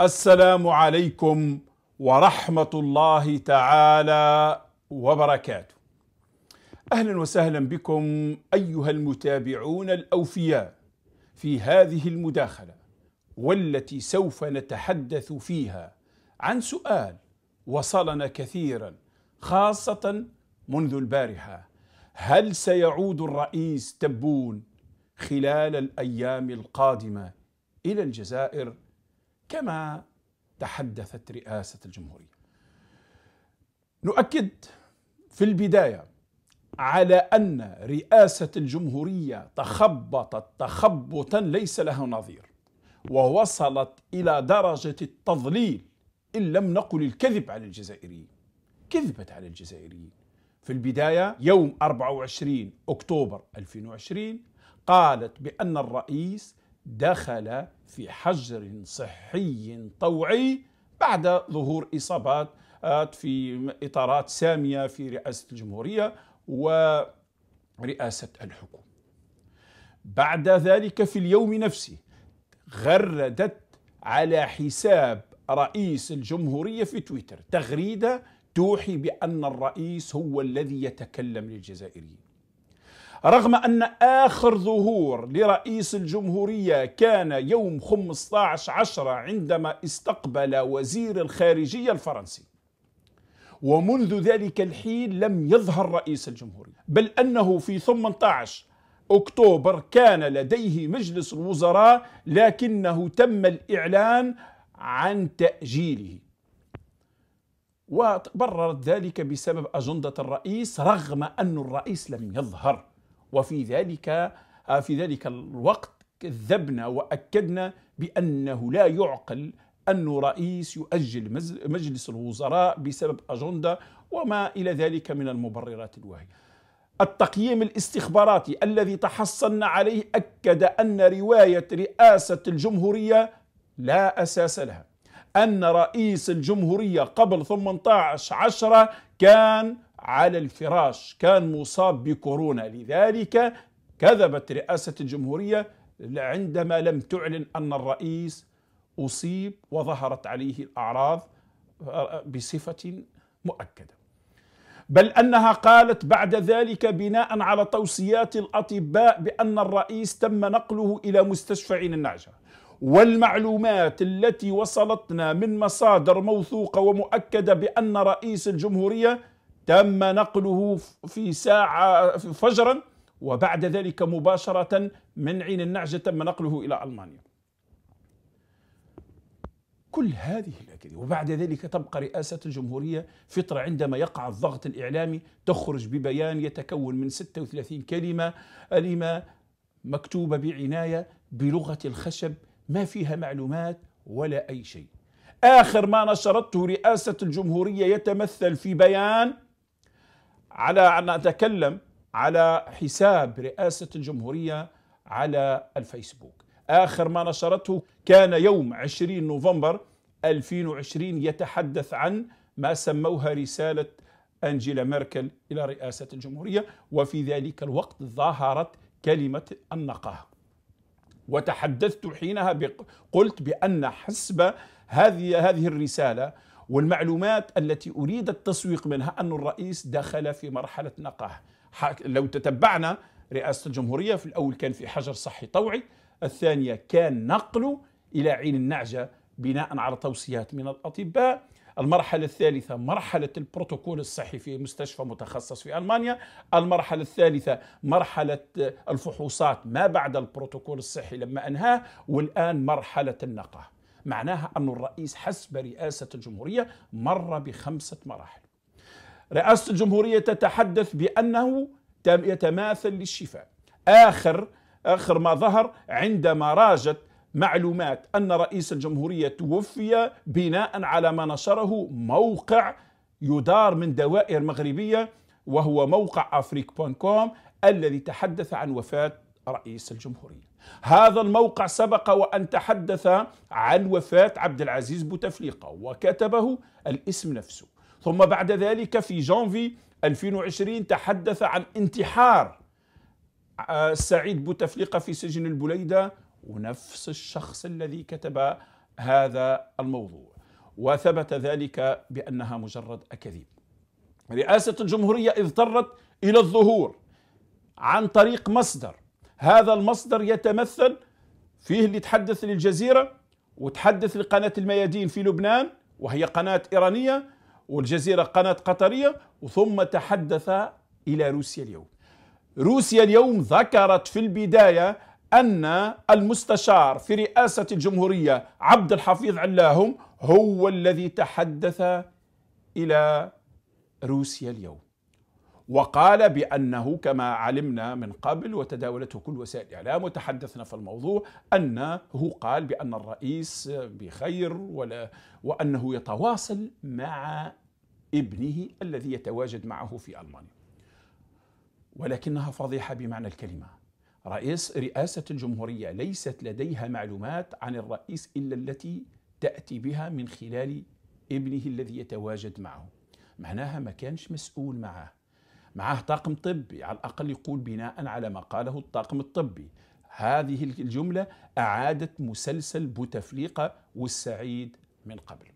السلام عليكم ورحمه الله تعالى وبركاته اهلا وسهلا بكم ايها المتابعون الاوفياء في هذه المداخله والتي سوف نتحدث فيها عن سؤال وصلنا كثيرا خاصه منذ البارحه هل سيعود الرئيس تبون خلال الايام القادمه الى الجزائر كما تحدثت رئاسة الجمهورية. نؤكد في البداية على أن رئاسة الجمهورية تخبطت تخبطا ليس له نظير ووصلت إلى درجة التضليل إن لم نقل الكذب على الجزائريين كذبت على الجزائريين في البداية يوم 24 أكتوبر 2020 قالت بأن الرئيس دخل في حجر صحي طوعي بعد ظهور إصابات آه، في إطارات سامية في رئاسة الجمهورية ورئاسة الحكومة بعد ذلك في اليوم نفسه غردت على حساب رئيس الجمهورية في تويتر تغريدة توحي بأن الرئيس هو الذي يتكلم للجزائريين رغم أن آخر ظهور لرئيس الجمهورية كان يوم 15 عشر عندما استقبل وزير الخارجية الفرنسي ومنذ ذلك الحين لم يظهر رئيس الجمهورية بل أنه في 18 أكتوبر كان لديه مجلس الوزراء لكنه تم الإعلان عن تأجيله وبررت ذلك بسبب أجندة الرئيس رغم أن الرئيس لم يظهر وفي ذلك آه، في ذلك الوقت كذبنا واكدنا بانه لا يعقل أن رئيس يؤجل مجلس الوزراء بسبب أجندة وما إلى ذلك من المبررات الواهية التقييم الاستخباراتي الذي تحصلنا عليه أكد أن رواية رئاسة الجمهورية لا أساس لها أن رئيس الجمهورية قبل 18 10 كان على الفراش كان مصاب بكورونا لذلك كذبت رئاسة الجمهورية عندما لم تعلن أن الرئيس أصيب وظهرت عليه الأعراض آه، بصفة مؤكدة بل أنها قالت بعد ذلك بناء على توصيات الأطباء بأن الرئيس تم نقله إلى مستشفى عين النعجة والمعلومات التي وصلتنا من مصادر موثوقة ومؤكدة بأن رئيس الجمهورية تم نقله في ساعة فجرا وبعد ذلك مباشرة من عين النعجة تم نقله إلى ألمانيا كل هذه الأكاذيب وبعد ذلك تبقى رئاسة الجمهورية فترة عندما يقع الضغط الإعلامي تخرج ببيان يتكون من 36 كلمة ألمة مكتوبة بعناية بلغة الخشب ما فيها معلومات ولا أي شيء آخر ما نشرته رئاسة الجمهورية يتمثل في بيان على أن أتكلم على حساب رئاسة الجمهورية على الفيسبوك آخر ما نشرته كان يوم 20 نوفمبر 2020 يتحدث عن ما سموها رسالة أنجيلا ميركل إلى رئاسة الجمهورية وفي ذلك الوقت ظهرت كلمة النقاهة وتحدثت حينها قلت بأن حسب هذه هذه الرسالة والمعلومات التي أريد التسويق منها أن الرئيس دخل في مرحلة نقاهة لو تتبعنا رئاسة الجمهورية في الأول كان في حجر صحي طوعي الثانية كان نقله إلى عين النعجة بناء على توصيات من الأطباء المرحلة الثالثة مرحلة البروتوكول الصحي في مستشفى متخصص في ألمانيا المرحلة الثالثة مرحلة الفحوصات ما بعد البروتوكول الصحي لما أنهاه والآن مرحلة النقاهة معناها أن الرئيس حسب رئاسة الجمهورية مر بخمسة مراحل رئاسة الجمهورية تتحدث بأنه يتماثل للشفاء آخر آخر ما ظهر عندما راجت معلومات أن رئيس الجمهورية توفي بناء على ما نشره موقع يدار من دوائر مغربية وهو موقع أفريك بون كوم الذي تحدث عن وفاة رئيس الجمهورية هذا الموقع سبق وأن تحدث عن وفاة عبد العزيز بوتفليقة وكتبه الاسم نفسه ثم بعد ذلك في جانفي 2020 تحدث عن انتحار آه، سعيد بوتفليقة في سجن البليدة ونفس الشخص الذي كتب هذا الموضوع وثبت ذلك بأنها مجرد أكاذيب رئاسة الجمهورية اضطرت إلى الظهور عن طريق مصدر هذا المصدر يتمثل فيه اللي تحدث للجزيرة وتحدث لقناة الميادين في لبنان وهي قناة إيرانية والجزيرة قناة قطرية وثم تحدث إلى روسيا اليوم روسيا اليوم ذكرت في البداية أن المستشار في رئاسة الجمهورية عبد الحفيظ علاهم هو الذي تحدث إلى روسيا اليوم وقال بأنه كما علمنا من قبل وتداولته كل وسائل الإعلام وتحدثنا في الموضوع أنه قال بأن الرئيس بخير ولا وأنه يتواصل مع ابنه الذي يتواجد معه في ألمانيا ولكنها فضيحة بمعنى الكلمة رئيس رئاسة الجمهورية ليست لديها معلومات عن الرئيس إلا التي تأتي بها من خلال ابنه الذي يتواجد معه معناها ما كانش مسؤول معه معه طاقم طبي على الأقل يقول بناء على ما قاله الطاقم الطبي هذه الجملة أعادت مسلسل بوتفليقة والسعيد من قبل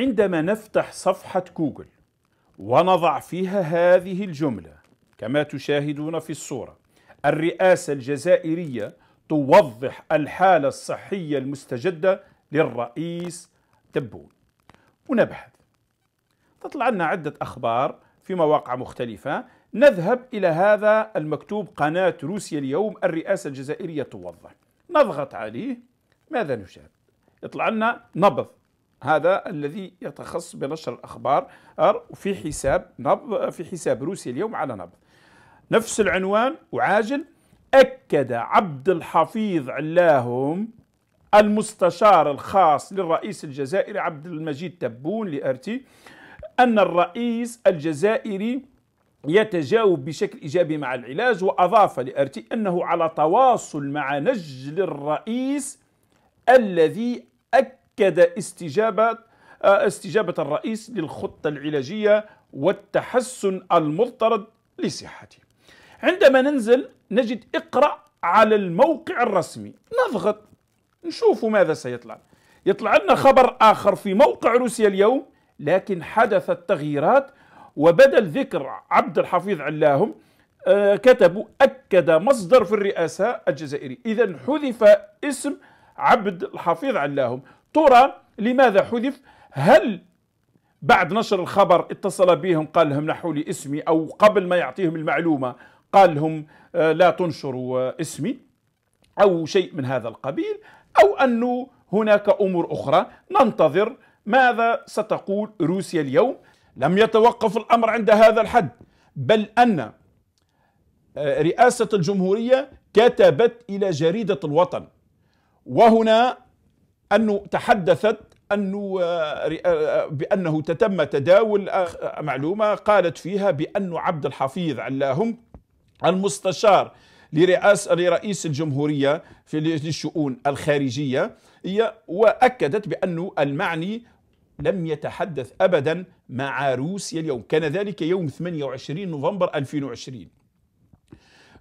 عندما نفتح صفحة جوجل ونضع فيها هذه الجملة كما تشاهدون في الصورة الرئاسة الجزائرية توضح الحالة الصحية المستجدة للرئيس تبون ونبحث تطلع لنا عدة أخبار في مواقع مختلفة نذهب إلى هذا المكتوب قناة روسيا اليوم الرئاسة الجزائرية توضح نضغط عليه ماذا نشاهد يطلع لنا نبض هذا الذي يتخصص بنشر الأخبار في حساب نبض في حساب روسيا اليوم على نبض نفس العنوان وعاجل أكد عبد الحفيظ علاهم المستشار الخاص للرئيس الجزائري عبد المجيد تبون لأرتي أن الرئيس الجزائري يتجاوب بشكل إيجابي مع العلاج وأضاف لأرتي أنه على تواصل مع نجل الرئيس الذي أكد استجابة آه، استجابة الرئيس للخطة العلاجية والتحسن المضطرد لصحته عندما ننزل نجد اقرأ على الموقع الرسمي نضغط نشوف ماذا سيطلع يطلع لنا خبر آخر في موقع روسيا اليوم لكن حدثت تغييرات وبدل ذكر عبد الحفيظ علاهم آه، كتبوا أكد مصدر في الرئاسة الجزائري إذا حذف اسم عبد الحفيظ علاهم ترى لماذا حذف هل بعد نشر الخبر اتصل بهم قال لهم نحوا لي اسمي أو قبل ما يعطيهم المعلومة قال لهم آه، لا تنشروا اسمي أو شيء من هذا القبيل أو أنه هناك أمور أخرى ننتظر ماذا ستقول روسيا اليوم؟ لم يتوقف الامر عند هذا الحد بل ان آه، رئاسه الجمهوريه كتبت الى جريده الوطن وهنا انه تحدثت انه آه، آه، بانه تتم تداول معلومه قالت فيها بانه عبد الحفيظ علاهم المستشار لرئاس لرئيس الجمهوريه في الشؤون الخارجيه هي واكدت بانه المعني لم يتحدث أبدا مع روسيا اليوم كان ذلك يوم 28 نوفمبر 2020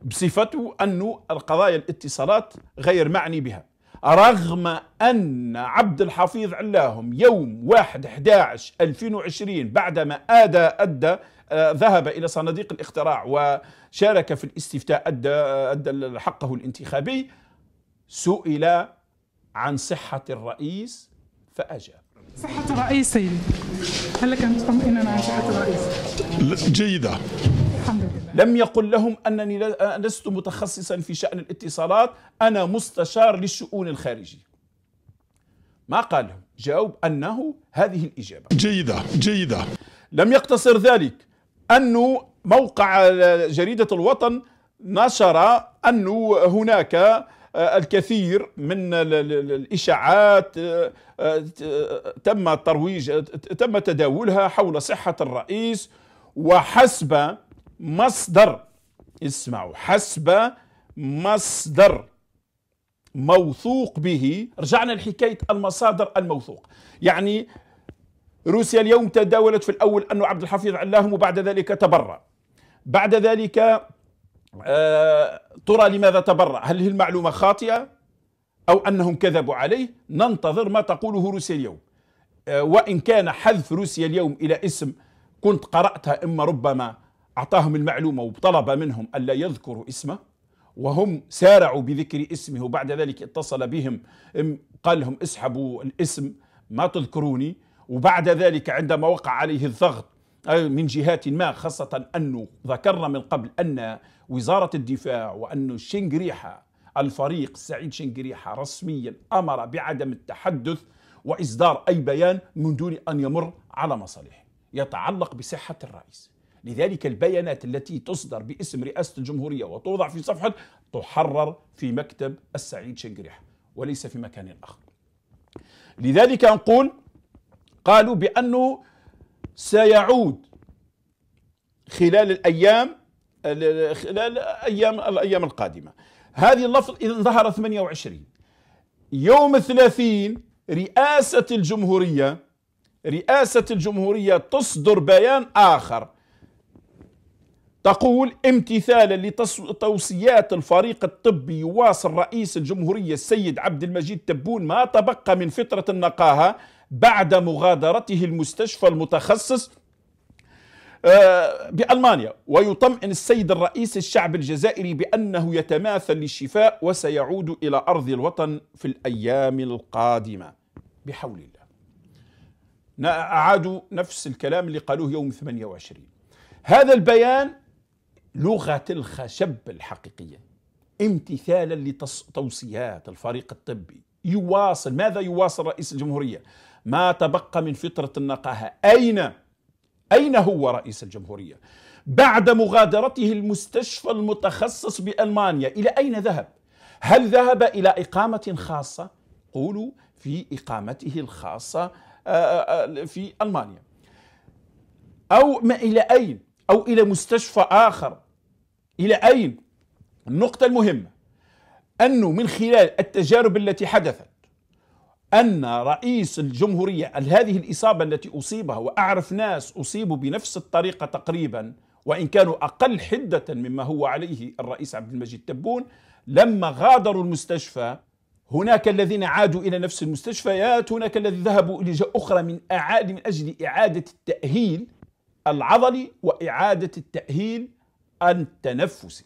بصفته أن القضايا الاتصالات غير معني بها رغم أن عبد الحفيظ علاهم يوم 1/11/2020 بعدما أدى أدى آه، ذهب إلى صناديق الاختراع وشارك في الاستفتاء أدى, آه، أدى حقه الانتخابي سئل عن صحة الرئيس فأجاب صحة الرئيس سيدي هل أن تطمئننا عن صحة الرئيس؟ جيدة لم يقل لهم أنني لست متخصصا في شأن الاتصالات أنا مستشار للشؤون الخارجية ما قال جاوب أنه هذه الإجابة جيدة جيدة لم يقتصر ذلك أنه موقع جريدة الوطن نشر أنه هناك آه، الكثير من الإشاعات آه، آه، تم الترويج تم تداولها حول صحة الرئيس وحسب مصدر اسمعوا حسب مصدر موثوق به رجعنا لحكاية المصادر الموثوق يعني روسيا اليوم تداولت في الأول انه عبد الحفيظ علاهم وبعد ذلك تبرأ بعد ذلك آه، ترى لماذا تبرع هل هي المعلومة خاطئة أو أنهم كذبوا عليه ننتظر ما تقوله روسيا اليوم آه، وإن كان حذف روسيا اليوم إلى اسم كنت قرأتها إما ربما أعطاهم المعلومة وطلب منهم ألا يذكروا اسمه وهم سارعوا بذكر اسمه وبعد ذلك اتصل بهم قال لهم اسحبوا الاسم ما تذكروني وبعد ذلك عندما وقع عليه الضغط من جهات ما خاصة أنه ذكرنا من قبل أن وزارة الدفاع وأن شنغريحة الفريق سعيد شنغريحة رسميا أمر بعدم التحدث وإصدار أي بيان من دون أن يمر على مصالحه يتعلق بصحة الرئيس لذلك البيانات التي تصدر باسم رئاسة الجمهورية وتوضع في صفحة تحرر في مكتب السعيد شنغريحة وليس في مكان آخر لذلك نقول قالوا بأنه سيعود خلال الايام خلال ايام الايام القادمه هذه اللفظ اذا ظهر 28 يوم 30 رئاسه الجمهوريه رئاسه الجمهوريه تصدر بيان اخر تقول امتثالا لتوصيات الفريق الطبي يواصل رئيس الجمهورية السيد عبد المجيد تبون ما تبقى من فترة النقاهة بعد مغادرته المستشفى المتخصص آه، بألمانيا ويطمئن السيد الرئيس الشعب الجزائري بأنه يتماثل للشفاء وسيعود إلى أرض الوطن في الأيام القادمة بحول الله أعادوا نفس الكلام اللي قالوه يوم 28 هذا البيان لغة الخشب الحقيقية امتثالا لتوصيات الفريق الطبي يواصل ماذا يواصل رئيس الجمهورية ما تبقى من فترة النقاهة أين أين هو رئيس الجمهورية بعد مغادرته المستشفى المتخصص بألمانيا إلى أين ذهب هل ذهب إلى إقامة خاصة قولوا في إقامته الخاصة آه، آه، آه، في ألمانيا أو ما إلى أين أو إلى مستشفى آخر إلى أين النقطة المهمة أنه من خلال التجارب التي حدثت أن رئيس الجمهورية هذه الإصابة التي أصيبها وأعرف ناس أصيبوا بنفس الطريقة تقريبا وإن كانوا أقل حدة مما هو عليه الرئيس عبد المجيد تبون لما غادروا المستشفى هناك الذين عادوا إلى نفس المستشفيات هناك الذي ذهبوا إلى أخرى من, أعاد من أجل إعادة التأهيل العضلي وإعادة التأهيل التنفسي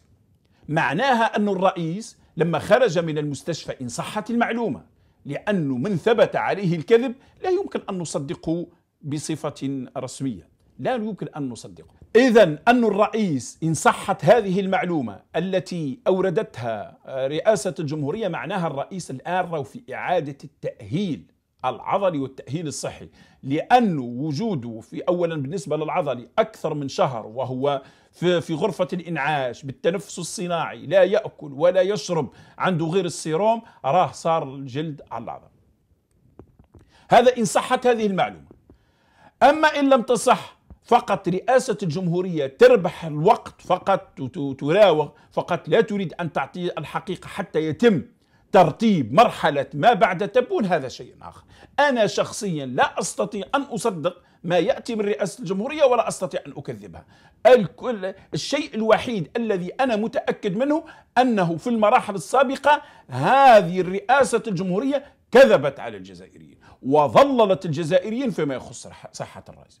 معناها أن الرئيس لما خرج من المستشفى إن صحت المعلومة لأنه من ثبت عليه الكذب لا يمكن أن نصدقه بصفة رسمية لا يمكن أن نصدقه إذا أن الرئيس إن صحت هذه المعلومة التي أوردتها رئاسة الجمهورية معناها الرئيس الآن في إعادة التأهيل العضلي والتأهيل الصحي لأنه وجوده في أولا بالنسبة للعضلي أكثر من شهر وهو في غرفة الإنعاش بالتنفس الصناعي لا يأكل ولا يشرب عنده غير السيروم راه صار الجلد على العظم هذا إن صحت هذه المعلومة أما إن لم تصح فقط رئاسة الجمهورية تربح الوقت فقط وتراوغ فقط لا تريد أن تعطي الحقيقة حتى يتم ترتيب مرحلة ما بعد تبون هذا شيء آخر أنا شخصيا لا أستطيع أن أصدق ما يأتي من رئاسة الجمهورية ولا أستطيع أن أكذبها الكل الشيء الوحيد الذي أنا متأكد منه أنه في المراحل السابقة هذه الرئاسة الجمهورية كذبت على الجزائريين وظللت الجزائريين فيما يخص صحة الرئيس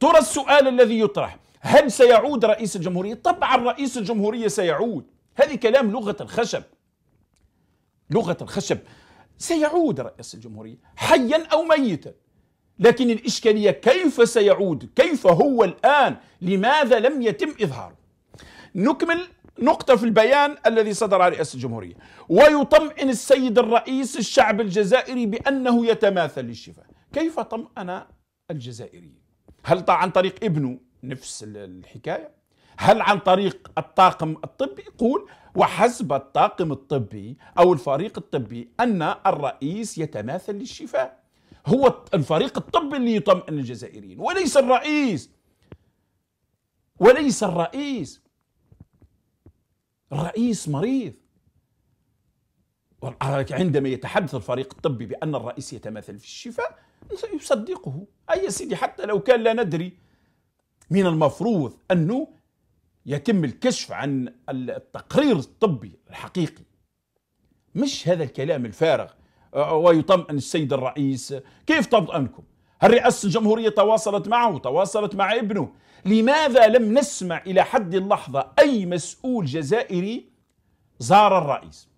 ترى السؤال الذي يطرح هل سيعود رئيس الجمهورية؟ طبعا رئيس الجمهورية سيعود هذه كلام لغة الخشب لغة الخشب سيعود رئيس الجمهورية حيا أو ميتا لكن الإشكالية كيف سيعود كيف هو الآن لماذا لم يتم إظهاره نكمل نقطة في البيان الذي صدر على رئاسة الجمهورية ويطمئن السيد الرئيس الشعب الجزائري بأنه يتماثل للشفاء كيف طمأن الجزائريين هل عن طريق ابنه نفس الحكاية هل عن طريق الطاقم الطبي يقول وحسب الطاقم الطبي أو الفريق الطبي أن الرئيس يتماثل للشفاء هو الفريق الطبي اللي يطمئن الجزائريين وليس الرئيس وليس الرئيس الرئيس مريض عندما يتحدث الفريق الطبي بأن الرئيس يتماثل في الشفاء يصدقه أي سيدي حتى لو كان لا ندري من المفروض أنه يتم الكشف عن التقرير الطبي الحقيقي مش هذا الكلام الفارغ ويطمئن السيد الرئيس كيف تطمئنكم هل رئاسة الجمهورية تواصلت معه تواصلت مع ابنه لماذا لم نسمع إلى حد اللحظة أي مسؤول جزائري زار الرئيس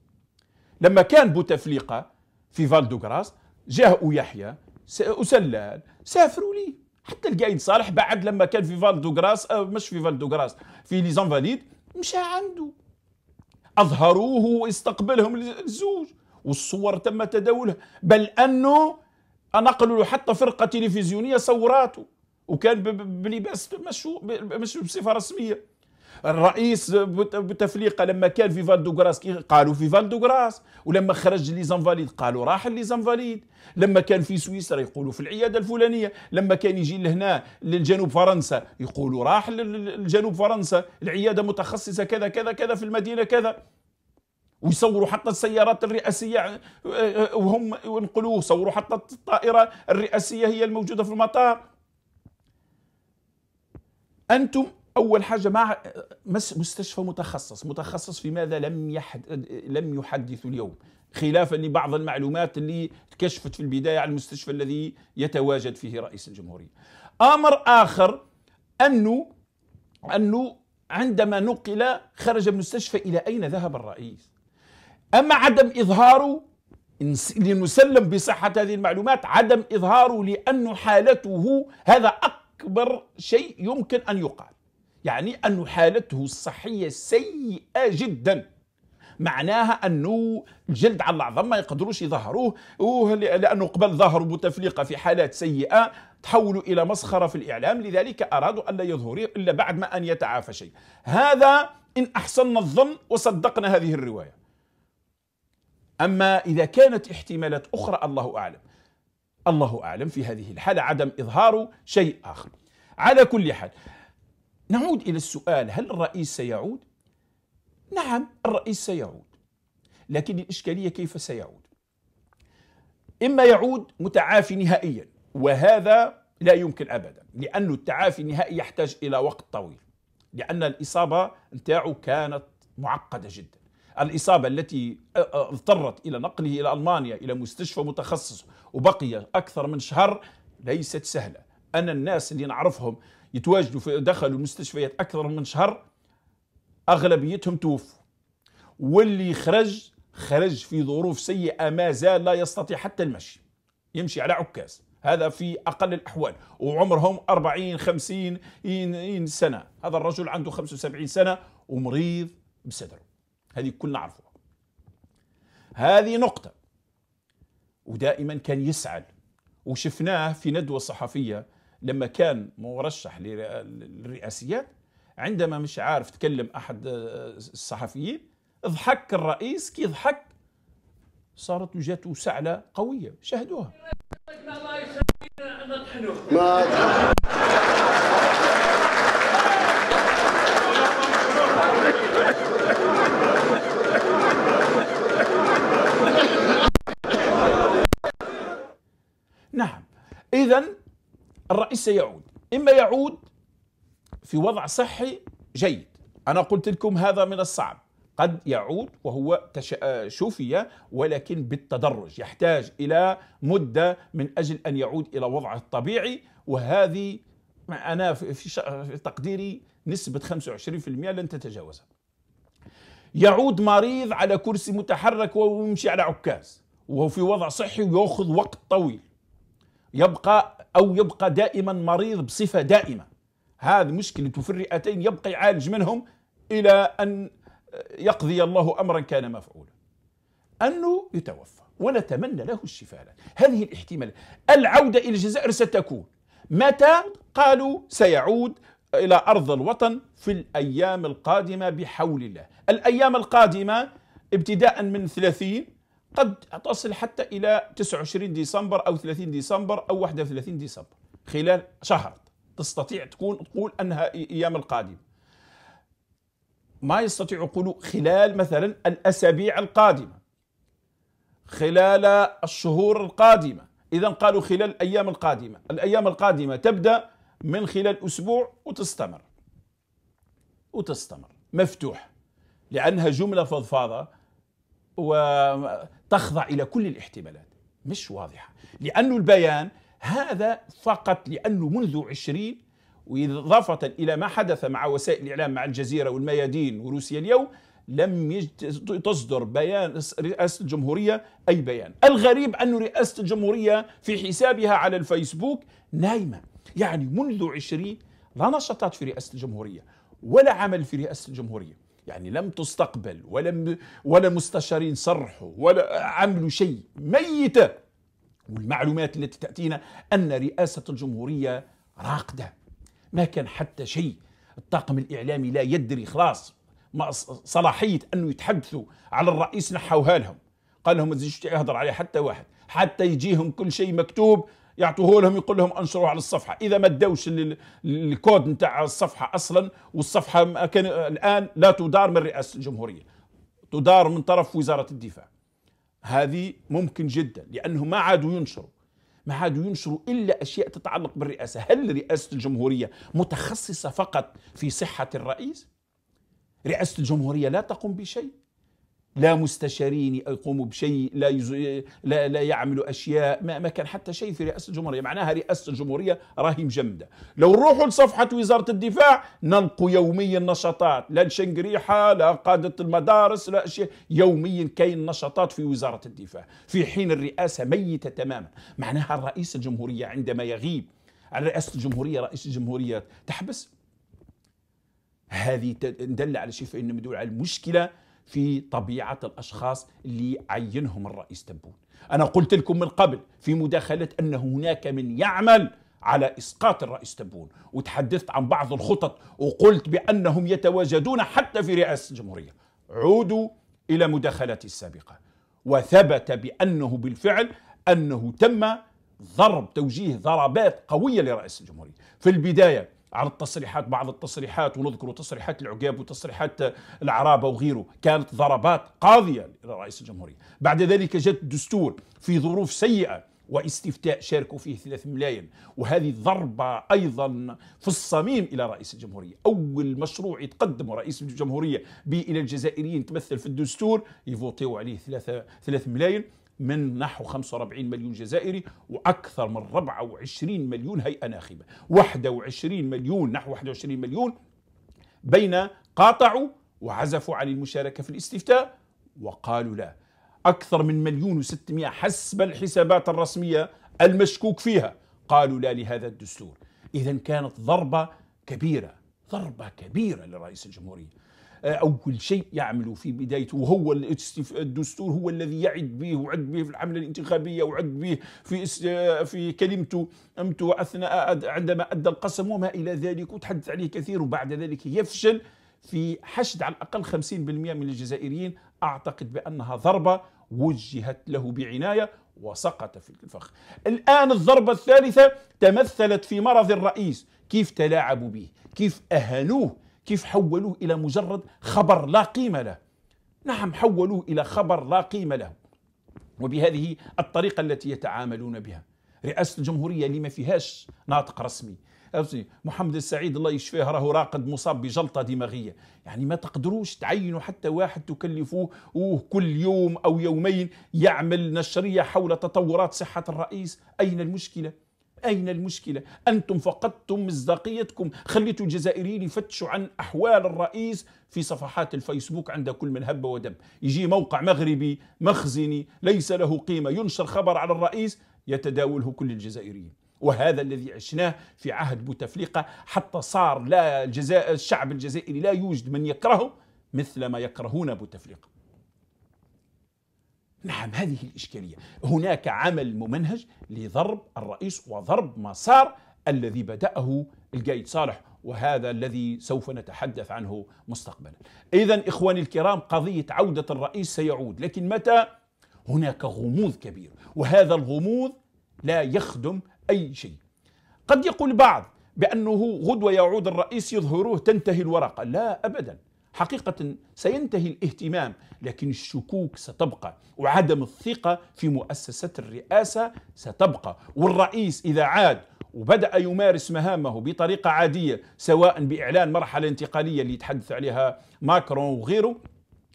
لما كان بوتفليقة في فالدوغراس جاء يحيى أسلال سافروا لي حتى القايد صالح بعد لما كان في فالدو غراس آه، مش في فالدو غراس في زانفاليد مشى عنده اظهروه واستقبلهم الزوج والصور تم تداولها بل انه نقلوا له حتى فرقه تلفزيونيه صوراته وكان بلباس مش بصفه رسميه الرئيس بوتفليقه لما كان في فالدوغراس قالوا في فالدوغراس ولما خرج لي زنفاليد قالوا راح لي زنفاليد لما كان في سويسرا يقولوا في العياده الفلانيه لما كان يجي لهنا للجنوب فرنسا يقولوا راح للجنوب فرنسا العياده متخصصه كذا كذا كذا في المدينه كذا ويصوروا حتى السيارات الرئاسية آه، آه، وهم ينقلوه صوروا حتى الطائرة الرئاسية هي الموجودة في المطار أنتم اول حاجه مع مستشفى متخصص متخصص في ماذا لم يحد لم يحدث اليوم خلافا لبعض المعلومات اللي تكشفت في البدايه على المستشفى الذي يتواجد فيه رئيس الجمهوريه امر اخر انه انه عندما نقل خرج من المستشفى الى اين ذهب الرئيس اما عدم اظهاره لنسلم بصحه هذه المعلومات عدم اظهاره لانه حالته هذا اكبر شيء يمكن ان يقال يعني أن حالته الصحية سيئة جدا معناها أنه الجلد على العظم ما يقدروش يظهروه لأنه قبل ظهروا بوتفليقة في حالات سيئة تحولوا إلى مسخرة في الإعلام لذلك أرادوا أن لا يظهروا إلا بعد ما أن يتعافى شيء هذا إن أحسننا الظن وصدقنا هذه الرواية أما إذا كانت احتمالات أخرى الله أعلم الله أعلم في هذه الحالة عدم إظهار شيء آخر على كل حال نعود إلى السؤال هل الرئيس سيعود؟ نعم الرئيس سيعود لكن الإشكالية كيف سيعود؟ إما يعود متعافي نهائيا وهذا لا يمكن أبدا لأن التعافي النهائي يحتاج إلى وقت طويل لأن الإصابة نتاعه كانت معقدة جدا الإصابة التي آه، آه، اضطرت إلى نقله إلى ألمانيا إلى مستشفى متخصص وبقي أكثر من شهر ليست سهلة أنا الناس اللي نعرفهم يتواجدوا في دخلوا المستشفيات اكثر من شهر اغلبيتهم توفوا واللي خرج خرج في ظروف سيئه ما زال لا يستطيع حتى المشي يمشي على عكاز هذا في اقل الاحوال وعمرهم 40 50 سنه هذا الرجل عنده 75 سنه ومريض بصدره هذه كلنا نعرفوها هذه نقطه ودائما كان يسعل وشفناه في ندوه صحفيه لما كان مرشح للرئاسيات عندما مش عارف تكلم احد آه، الصحفيين ضحك الرئيس كي ضحك صارت جاته سعله قويه شاهدوها ما نعم اذا الرئيس سيعود إما يعود في وضع صحي جيد أنا قلت لكم هذا من الصعب قد يعود وهو شفي ولكن بالتدرج يحتاج إلى مدة من أجل أن يعود إلى وضعه الطبيعي وهذه أنا في تقديري نسبة 25% لن تتجاوزها يعود مريض على كرسي متحرك ويمشي على عكاز وهو في وضع صحي ويأخذ وقت طويل يبقى أو يبقى دائما مريض بصفة دائمة هذه مشكلته في الرئتين يبقى يعالج منهم إلى أن يقضي الله أمرا كان مفعولا أنه يتوفى ونتمنى له الشفاء هذه الاحتمالات العودة إلى الجزائر ستكون متى قالوا سيعود إلى أرض الوطن في الأيام القادمة بحول الله الأيام القادمة ابتداء من 30 قد تصل حتى الى 29 ديسمبر او 30 ديسمبر او 31 ديسمبر خلال شهر تستطيع تكون تقول انها ايام القادمه ما يستطيع يقولوا خلال مثلا الاسابيع القادمه خلال الشهور القادمه اذا قالوا خلال الايام القادمه الايام القادمه تبدا من خلال اسبوع وتستمر وتستمر مفتوح لانها جمله فضفاضه و تخضع إلى كل الاحتمالات مش واضحة لأن البيان هذا فقط لأنه منذ عشرين وإضافة إلى ما حدث مع وسائل الإعلام مع الجزيرة والميادين وروسيا اليوم لم تصدر بيان رئاسة الجمهورية أي بيان الغريب أن رئاسة الجمهورية في حسابها على الفيسبوك نايمة يعني منذ عشرين لا نشاطات في رئاسة الجمهورية ولا عمل في رئاسة الجمهورية يعني لم تستقبل ولم ولا مستشارين صرحوا ولا عملوا شيء ميتة والمعلومات التي تأتينا أن رئاسة الجمهورية راقدة ما كان حتى شيء الطاقم الإعلامي لا يدري خلاص ما صلاحية أنه يتحدثوا على الرئيس نحوها لهم قال لهم ما تزيدش يهضر عليه حتى واحد حتى يجيهم كل شيء مكتوب يعطوه لهم يقول لهم انشروه على الصفحه اذا ما ادوش الكود نتاع الصفحه اصلا والصفحه كان الان لا تدار من رئاسه الجمهوريه تدار من طرف وزاره الدفاع هذه ممكن جدا لانه ما عادوا ينشروا ما عادوا ينشروا الا اشياء تتعلق بالرئاسه هل رئاسه الجمهوريه متخصصه فقط في صحه الرئيس رئاسه الجمهوريه لا تقوم بشيء لا مستشارين يقوموا بشيء لا, يز... لا لا يعملوا اشياء ما, ما كان حتى شيء في رئاسه الجمهوريه معناها رئاسه الجمهوريه راهي مجمده لو نروحوا لصفحه وزاره الدفاع نلقوا يوميا نشاطات لا الشنقريحة لا قادة المدارس لا شيء يوميا كاين نشاطات في وزارة الدفاع في حين الرئاسة ميتة تماما معناها الرئيس الجمهورية عندما يغيب على رئاسة الجمهورية رئيس الجمهورية تحبس هذه تدل على شيء فإنه مدول على المشكلة في طبيعة الأشخاص اللي عينهم الرئيس تبون أنا قلت لكم من قبل في مداخلة أن هناك من يعمل على إسقاط الرئيس تبون وتحدثت عن بعض الخطط وقلت بأنهم يتواجدون حتى في رئاسة الجمهورية عودوا إلى مداخلاتي السابقة وثبت بأنه بالفعل أنه تم ضرب توجيه ضربات قوية لرئيس الجمهورية في البداية على التصريحات بعض التصريحات ونذكر تصريحات العقاب وتصريحات العرابة وغيره كانت ضربات قاضية لرئيس الجمهورية بعد ذلك جاء الدستور في ظروف سيئة واستفتاء شاركوا فيه ثلاث ملايين وهذه ضربة أيضا في الصميم إلى رئيس الجمهورية أول مشروع يتقدم رئيس الجمهورية به إلى الجزائريين تمثل في الدستور يفوتوا عليه ثلاثة ثلاث ملايين من نحو 45 مليون جزائري وأكثر من 24 مليون هيئة ناخبة 21 مليون نحو 21 مليون بين قاطعوا وعزفوا عن المشاركة في الاستفتاء وقالوا لا أكثر من مليون و600 حسب الحسابات الرسمية المشكوك فيها قالوا لا لهذا الدستور إذا كانت ضربة كبيرة ضربة كبيرة لرئيس الجمهورية آه، أول شيء يعملوا في بدايته وهو الدستور هو الذي يعد به وعد به في الحملة الانتخابية وعد به في آه، في كلمته أمته أثناء عندما أدى القسم وما إلى ذلك وتحدث عليه كثير وبعد ذلك يفشل في حشد على الأقل 50% من الجزائريين أعتقد بأنها ضربة وجهت له بعناية وسقط في الفخ الآن الضربة الثالثة تمثلت في مرض الرئيس كيف تلاعبوا به كيف أهانوه كيف حولوه إلى مجرد خبر لا قيمة له نعم حولوه إلى خبر لا قيمة له وبهذه الطريقة التي يتعاملون بها رئاسة الجمهورية اللي ما فيهاش ناطق رسمي محمد السعيد الله يشفيه راه راقد مصاب بجلطة دماغية يعني ما تقدروش تعينوا حتى واحد تكلفوه كل يوم أو يومين يعمل نشرية حول تطورات صحة الرئيس أين المشكلة؟ أين المشكلة؟ أنتم فقدتم مصداقيتكم خليتوا الجزائريين يفتشوا عن أحوال الرئيس في صفحات الفيسبوك عند كل من هب ودب يجي موقع مغربي مخزني ليس له قيمة ينشر خبر على الرئيس يتداوله كل الجزائريين وهذا الذي عشناه في عهد بوتفليقة حتى صار لا الجزائر الشعب الجزائري لا يوجد من يكرهه مثل ما يكرهون بوتفليقة نعم هذه الإشكالية هناك عمل ممنهج لضرب الرئيس وضرب مسار الذي بدأه القايد صالح وهذا الذي سوف نتحدث عنه مستقبلا إذا إخواني الكرام قضية عودة الرئيس سيعود لكن متى هناك غموض كبير وهذا الغموض لا يخدم أي شيء قد يقول بعض بأنه غدوة يعود الرئيس يظهروه تنتهي الورقة لا أبدا حقيقة سينتهي الاهتمام لكن الشكوك ستبقى وعدم الثقة في مؤسسة الرئاسة ستبقى والرئيس إذا عاد وبدأ يمارس مهامه بطريقة عادية سواء بإعلان مرحلة انتقالية اللي يتحدث عليها ماكرون وغيره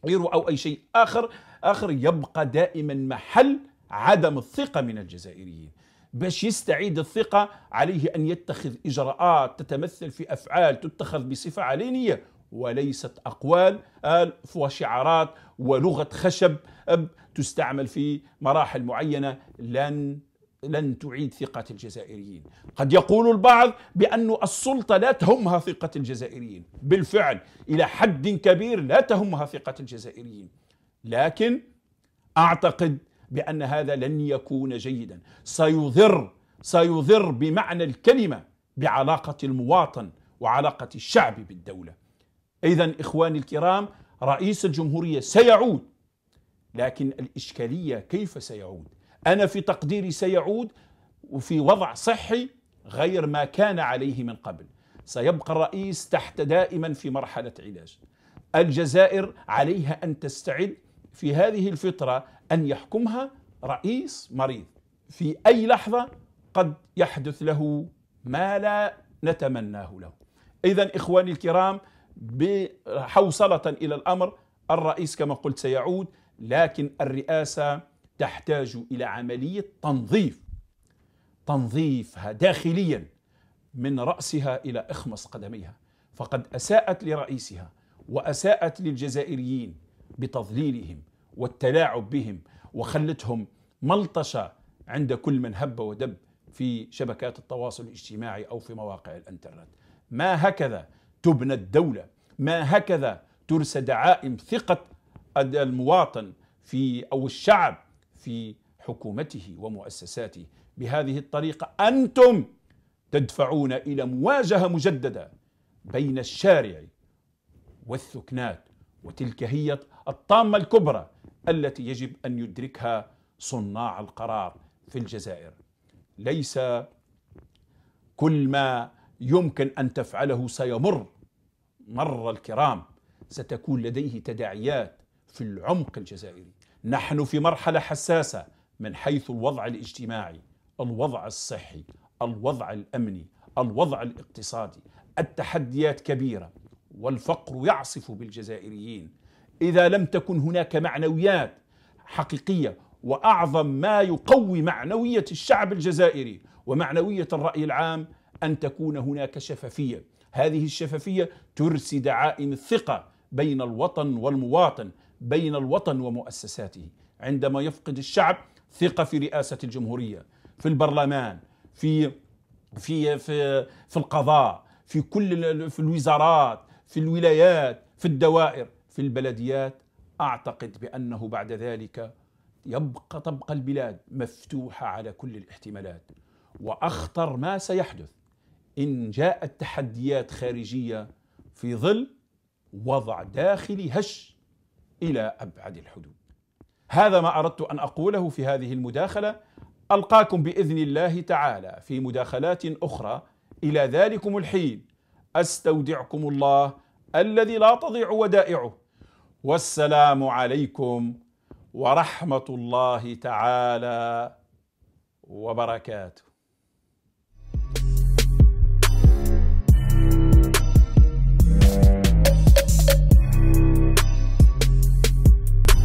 غيره أو أي شيء آخر آخر يبقى دائما محل عدم الثقة من الجزائريين باش يستعيد الثقة عليه أن يتخذ إجراءات تتمثل في أفعال تتخذ بصفة علينيه وليست أقوال آه، وشعارات ولغة خشب تستعمل في مراحل معينة لن لن تعيد ثقة الجزائريين قد يقول البعض بأن السلطة لا تهمها ثقة الجزائريين بالفعل إلى حد كبير لا تهمها ثقة الجزائريين لكن أعتقد بأن هذا لن يكون جيدا سيضر سيضر بمعنى الكلمة بعلاقة المواطن وعلاقة الشعب بالدولة إذا إخواني الكرام رئيس الجمهورية سيعود لكن الإشكالية كيف سيعود أنا في تقديري سيعود وفي وضع صحي غير ما كان عليه من قبل سيبقى الرئيس تحت دائما في مرحلة علاج الجزائر عليها أن تستعد في هذه الفترة أن يحكمها رئيس مريض في أي لحظة قد يحدث له ما لا نتمناه له إذا إخواني الكرام حوصلة إلى الأمر الرئيس كما قلت سيعود لكن الرئاسة تحتاج إلى عملية تنظيف تنظيفها داخليا من رأسها إلى إخمص قدميها فقد أساءت لرئيسها وأساءت للجزائريين بتضليلهم والتلاعب بهم وخلتهم ملطشة عند كل من هب ودب في شبكات التواصل الاجتماعي أو في مواقع الانترنت ما هكذا تبنى الدولة ما هكذا ترسى دعائم ثقة المواطن في أو الشعب في حكومته ومؤسساته بهذه الطريقة أنتم تدفعون إلى مواجهة مجددة بين الشارع والثكنات وتلك هي الطامة الكبرى التي يجب أن يدركها صناع القرار في الجزائر ليس كل ما يمكن أن تفعله سيمر مر الكرام ستكون لديه تداعيات في العمق الجزائري نحن في مرحلة حساسة من حيث الوضع الاجتماعي الوضع الصحي الوضع الأمني الوضع الاقتصادي التحديات كبيرة والفقر يعصف بالجزائريين إذا لم تكن هناك معنويات حقيقية وأعظم ما يقوي معنوية الشعب الجزائري ومعنوية الرأي العام أن تكون هناك شفافية هذه الشفافية ترسي دعائم الثقة بين الوطن والمواطن بين الوطن ومؤسساته عندما يفقد الشعب ثقة في رئاسة الجمهورية في البرلمان في في في, في القضاء في كل في الوزارات في الولايات في الدوائر في البلديات اعتقد بانه بعد ذلك يبقى تبقى البلاد مفتوحه على كل الاحتمالات واخطر ما سيحدث إن جاءت تحديات خارجية في ظل وضع داخلي هش إلى أبعد الحدود هذا ما أردت أن أقوله في هذه المداخلة ألقاكم بإذن الله تعالى في مداخلات أخرى إلى ذلكم الحين أستودعكم الله الذي لا تضيع ودائعه والسلام عليكم ورحمة الله تعالى وبركاته